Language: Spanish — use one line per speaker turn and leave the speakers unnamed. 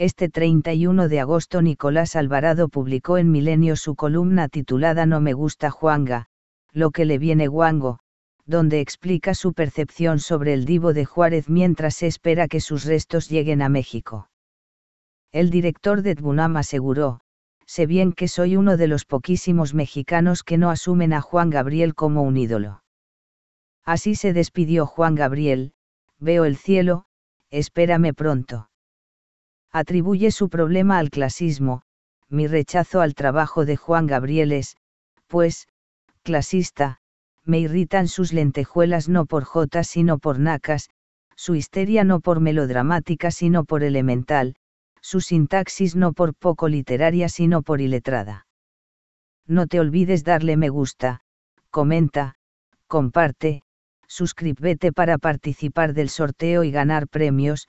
Este 31 de agosto Nicolás Alvarado publicó en Milenio su columna titulada No me gusta Juanga, lo que le viene guango, donde explica su percepción sobre el divo de Juárez mientras se espera que sus restos lleguen a México. El director de Tbunam aseguró, sé bien que soy uno de los poquísimos mexicanos que no asumen a Juan Gabriel como un ídolo. Así se despidió Juan Gabriel, veo el cielo, espérame pronto. Atribuye su problema al clasismo, mi rechazo al trabajo de Juan es, pues, clasista, me irritan sus lentejuelas no por jotas sino por nacas, su histeria no por melodramática sino por elemental, su sintaxis no por poco literaria sino por iletrada. No te olvides darle me gusta, comenta, comparte, suscríbete para participar del sorteo y ganar premios,